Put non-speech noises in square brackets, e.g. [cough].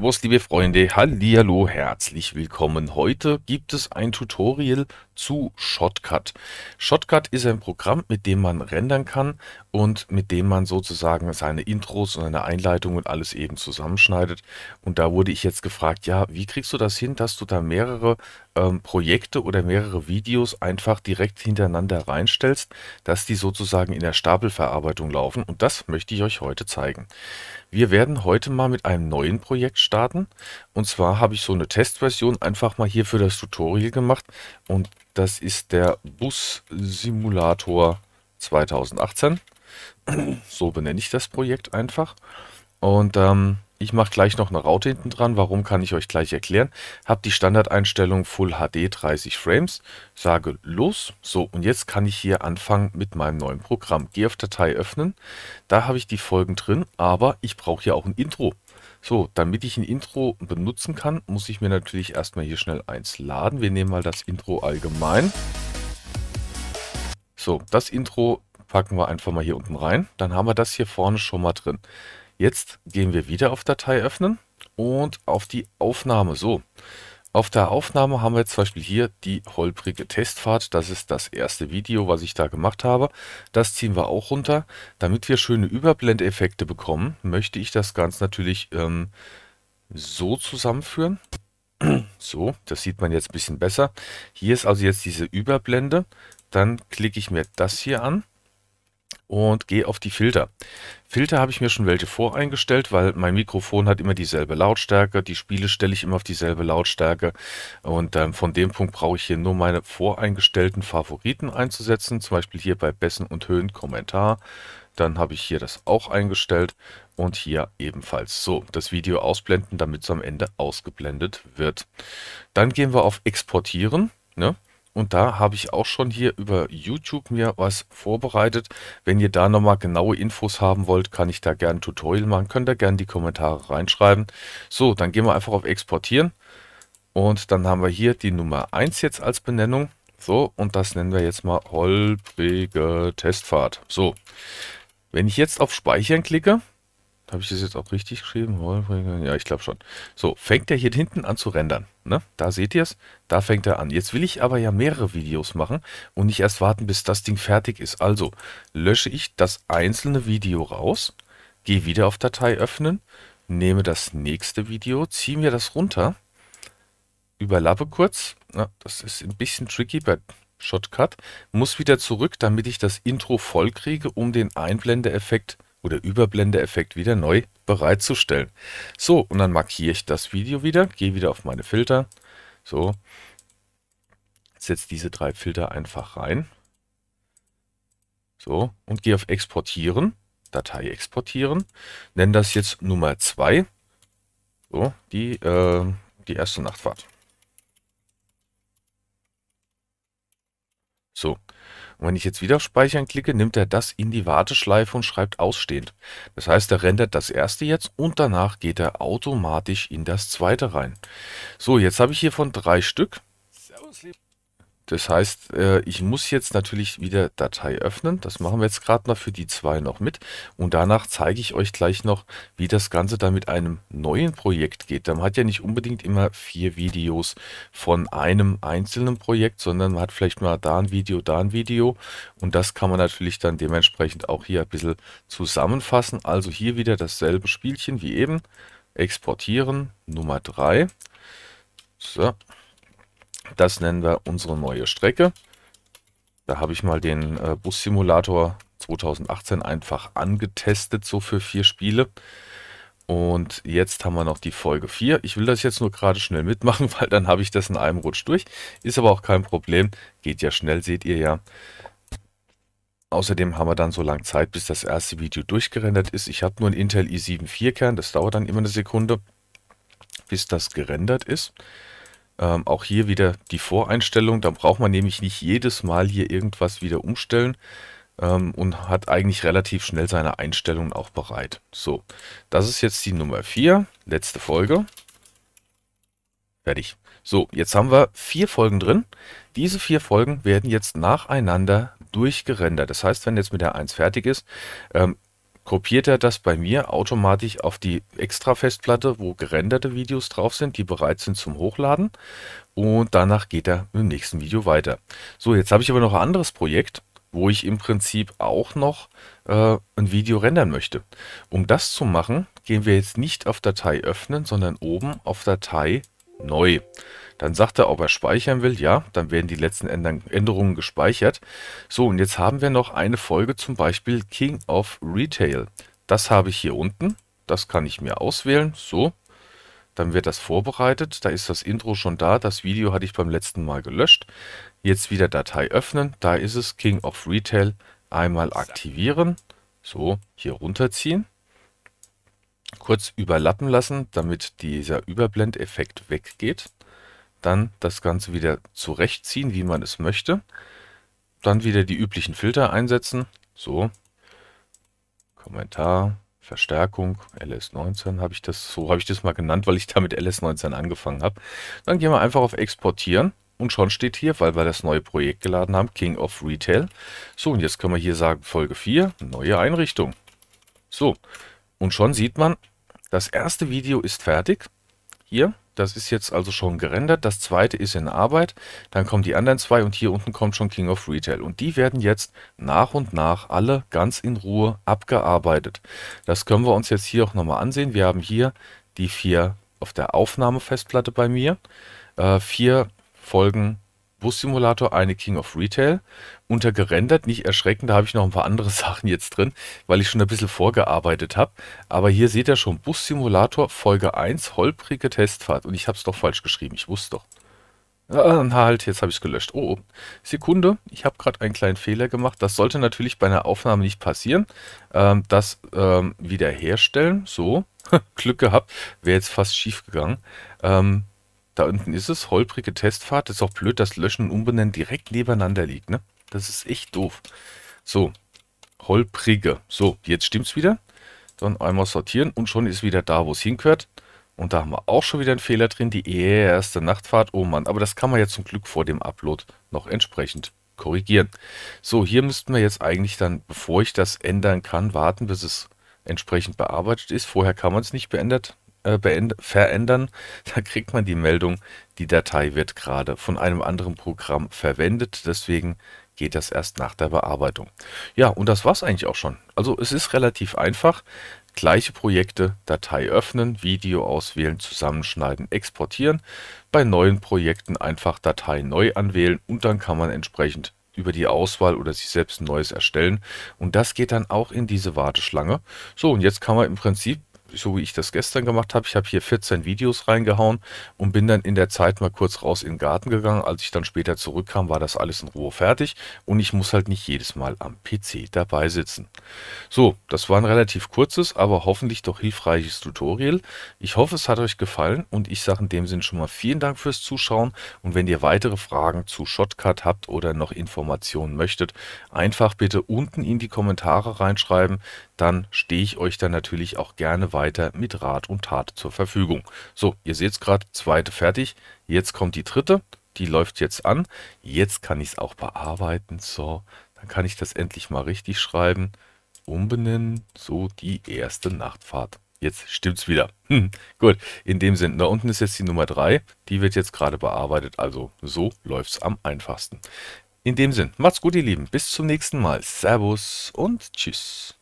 Servus, liebe Freunde. Hallihallo, herzlich willkommen. Heute gibt es ein Tutorial zu Shotcut. Shotcut ist ein Programm, mit dem man rendern kann und mit dem man sozusagen seine Intros und seine Einleitung und alles eben zusammenschneidet. Und da wurde ich jetzt gefragt, ja, wie kriegst du das hin, dass du da mehrere ähm, Projekte oder mehrere Videos einfach direkt hintereinander reinstellst, dass die sozusagen in der Stapelverarbeitung laufen. Und das möchte ich euch heute zeigen. Wir werden heute mal mit einem neuen Projekt starten. Und zwar habe ich so eine Testversion einfach mal hier für das Tutorial gemacht. Und das ist der Bus-Simulator 2018. So benenne ich das Projekt einfach. Und ähm, ich mache gleich noch eine Raute hinten dran. Warum kann ich euch gleich erklären? Habe die Standardeinstellung Full HD 30 Frames. Sage los. So, und jetzt kann ich hier anfangen mit meinem neuen Programm. Gehe auf Datei öffnen. Da habe ich die Folgen drin, aber ich brauche ja auch ein Intro. So, damit ich ein Intro benutzen kann, muss ich mir natürlich erstmal hier schnell eins laden. Wir nehmen mal das Intro allgemein. So, das Intro packen wir einfach mal hier unten rein. Dann haben wir das hier vorne schon mal drin. Jetzt gehen wir wieder auf Datei öffnen und auf die Aufnahme. So, auf der Aufnahme haben wir jetzt zum Beispiel hier die holprige Testfahrt. Das ist das erste Video, was ich da gemacht habe. Das ziehen wir auch runter. Damit wir schöne Überblendeffekte bekommen, möchte ich das Ganze natürlich ähm, so zusammenführen. [clears throat] So, das sieht man jetzt ein bisschen besser. Hier ist also jetzt diese Überblende. Dann klicke ich mir das hier an und gehe auf die Filter. Filter habe ich mir schon welche voreingestellt, weil mein Mikrofon hat immer dieselbe Lautstärke, die Spiele stelle ich immer auf dieselbe Lautstärke und ähm, von dem Punkt brauche ich hier nur meine voreingestellten Favoriten einzusetzen, zum Beispiel hier bei Bessen und Höhen Kommentar. Dann habe ich hier das auch eingestellt und hier ebenfalls. So, das Video ausblenden, damit es am Ende ausgeblendet wird. Dann gehen wir auf Exportieren. Ne? Und da habe ich auch schon hier über YouTube mir was vorbereitet. Wenn ihr da nochmal genaue Infos haben wollt, kann ich da gerne ein Tutorial machen. Könnt ihr gerne die Kommentare reinschreiben. So, dann gehen wir einfach auf Exportieren. Und dann haben wir hier die Nummer 1 jetzt als Benennung. So, und das nennen wir jetzt mal holprige Testfahrt. So, wenn ich jetzt auf Speichern klicke, habe ich das jetzt auch richtig geschrieben? Ja, ich glaube schon. So, fängt er hier hinten an zu rendern. Ne? Da seht ihr es. Da fängt er an. Jetzt will ich aber ja mehrere Videos machen und nicht erst warten, bis das Ding fertig ist. Also lösche ich das einzelne Video raus, gehe wieder auf Datei öffnen, nehme das nächste Video, ziehe mir das runter, überlappe kurz. Na, das ist ein bisschen tricky bei Shotcut. Muss wieder zurück, damit ich das Intro voll kriege, um den Einblendeeffekt zu oder Überblende-Effekt wieder neu bereitzustellen. So, und dann markiere ich das Video wieder, gehe wieder auf meine Filter, so, setze diese drei Filter einfach rein, so, und gehe auf Exportieren, Datei exportieren, nenne das jetzt Nummer 2, so, die, äh, die erste Nachtfahrt. So, und wenn ich jetzt wieder Speichern klicke, nimmt er das in die Warteschleife und schreibt ausstehend. Das heißt, er rendert das erste jetzt und danach geht er automatisch in das zweite rein. So, jetzt habe ich hier von drei Stück. Servus, liebe das heißt, äh, ich muss jetzt natürlich wieder Datei öffnen. Das machen wir jetzt gerade noch für die zwei noch mit. Und danach zeige ich euch gleich noch, wie das Ganze dann mit einem neuen Projekt geht. Man hat ja nicht unbedingt immer vier Videos von einem einzelnen Projekt, sondern man hat vielleicht mal da ein Video, da ein Video. Und das kann man natürlich dann dementsprechend auch hier ein bisschen zusammenfassen. Also hier wieder dasselbe Spielchen wie eben. Exportieren, Nummer 3. So, das nennen wir unsere neue Strecke. Da habe ich mal den äh, Bus-Simulator 2018 einfach angetestet, so für vier Spiele. Und jetzt haben wir noch die Folge 4. Ich will das jetzt nur gerade schnell mitmachen, [laughs] weil dann habe ich das in einem Rutsch durch. Ist aber auch kein Problem. Geht ja schnell, seht ihr ja. Außerdem haben wir dann so lange Zeit, bis das erste Video durchgerendert ist. Ich habe nur einen Intel i7 4-Kern, das dauert dann immer eine Sekunde, bis das gerendert ist. Ähm, auch hier wieder die Voreinstellung. Da braucht man nämlich nicht jedes Mal hier irgendwas wieder umstellen ähm, und hat eigentlich relativ schnell seine Einstellungen auch bereit. So, das ist jetzt die Nummer 4, letzte Folge. Fertig. So, jetzt haben wir vier Folgen drin. Diese vier Folgen werden jetzt nacheinander durchgerendert. Das heißt, wenn jetzt mit der 1 fertig ist, ähm, kopiert er das bei mir automatisch auf die extra Festplatte, wo gerenderte Videos drauf sind, die bereit sind zum Hochladen. Und danach geht er mit dem nächsten Video weiter. So, jetzt habe ich aber noch ein anderes Projekt, wo ich im Prinzip auch noch äh, ein Video rendern möchte. Um das zu machen, gehen wir jetzt nicht auf Datei öffnen, sondern oben auf Datei neu. Dann sagt er, ob er speichern will. Ja, dann werden die letzten Änderungen gespeichert. So, und jetzt haben wir noch eine Folge, zum Beispiel King of Retail. Das habe ich hier unten. Das kann ich mir auswählen. So, dann wird das vorbereitet. Da ist das Intro schon da. Das Video hatte ich beim letzten Mal gelöscht. Jetzt wieder Datei öffnen. Da ist es King of Retail. Einmal aktivieren. So, hier runterziehen kurz überlappen lassen, damit dieser Überblendeffekt weggeht. Dann das Ganze wieder zurechtziehen, wie man es möchte. Dann wieder die üblichen Filter einsetzen. So, Kommentar, Verstärkung, LS19 habe ich das, so habe ich das mal genannt, weil ich damit LS19 angefangen habe. Dann gehen wir einfach auf Exportieren und schon steht hier, weil wir das neue Projekt geladen haben, King of Retail. So, und jetzt können wir hier sagen Folge 4, neue Einrichtung. So, und schon sieht man, das erste Video ist fertig. Hier, das ist jetzt also schon gerendert. Das zweite ist in Arbeit. Dann kommen die anderen zwei und hier unten kommt schon King of Retail. Und die werden jetzt nach und nach alle ganz in Ruhe abgearbeitet. Das können wir uns jetzt hier auch nochmal ansehen. Wir haben hier die vier auf der Aufnahmefestplatte bei mir. Äh, vier Folgen Bus-Simulator, eine King of Retail. Unter gerendert, nicht erschrecken, da habe ich noch ein paar andere [laughs] Sachen jetzt drin, weil ich schon ein bisschen vorgearbeitet habe. Aber hier seht ihr schon Bus-Simulator Folge 1, holprige Testfahrt. Und ich habe es doch falsch geschrieben, ich wusste doch. Ah, halt, jetzt habe ich es gelöscht. Oh, oh, Sekunde, ich habe gerade einen kleinen Fehler gemacht. Das sollte natürlich bei einer Aufnahme nicht passieren. Ähm, das ähm, wiederherstellen, so, [laughs] Glück gehabt, wäre jetzt fast schief gegangen. Ähm, da unten ist es. Holprige Testfahrt. Ist auch blöd, dass Löschen und Umbenennen direkt nebeneinander liegt, ne? Das ist echt doof. So. Holprige. So, jetzt stimmt's wieder. Dann einmal sortieren und schon ist wieder da, wo es hingehört. Und da haben wir auch schon wieder einen Fehler drin. Die erste Nachtfahrt. Oh Mann, aber das kann man ja zum Glück vor dem Upload noch entsprechend korrigieren. So, hier müssten wir jetzt eigentlich dann, bevor ich das ändern kann, warten, bis es entsprechend bearbeitet ist. Vorher kann man es nicht beendet, äh, verändern, [laughs] da kriegt man die Meldung, die Datei wird gerade von einem anderen Programm verwendet, deswegen geht das erst nach der Bearbeitung. Ja, und das war's eigentlich auch schon. Also es ist relativ einfach. Gleiche Projekte, Datei öffnen, Video auswählen, zusammenschneiden, exportieren. Bei neuen Projekten einfach Datei neu anwählen und dann kann man entsprechend über die Auswahl oder sich selbst ein neues erstellen. Und das geht dann auch in diese Warteschlange. So, und jetzt kann man im Prinzip so wie ich das gestern gemacht habe, ich habe hier 14 Videos reingehauen und bin dann in der Zeit mal kurz raus in den Garten gegangen. Als ich dann später zurückkam, war das alles in Ruhe fertig und ich muss halt nicht jedes Mal am PC dabei sitzen. So, das war ein relativ kurzes, aber hoffentlich doch hilfreiches Tutorial. Ich hoffe, es hat euch gefallen und ich sage in dem Sinn schon mal vielen Dank fürs Zuschauen und wenn ihr weitere Fragen zu Shotcut habt oder noch Informationen möchtet, einfach bitte unten in die Kommentare reinschreiben, dann stehe ich euch dann natürlich auch gerne weiter weiter mit Rat und Tat zur Verfügung. So, ihr seht es gerade, zweite fertig. Jetzt kommt die dritte, die läuft jetzt an. Jetzt kann ich es auch bearbeiten. So, dann kann ich das endlich mal richtig schreiben. Umbenennen, so die erste Nachtfahrt. Jetzt stimmt's wieder. [laughs] Hm, gut, in dem Sinn, da unten ist jetzt die Nummer 3. Die wird jetzt gerade bearbeitet, also so läuft's am einfachsten. In dem Sinn, macht's gut, ihr Lieben. Bis zum nächsten Mal. Servus und Tschüss.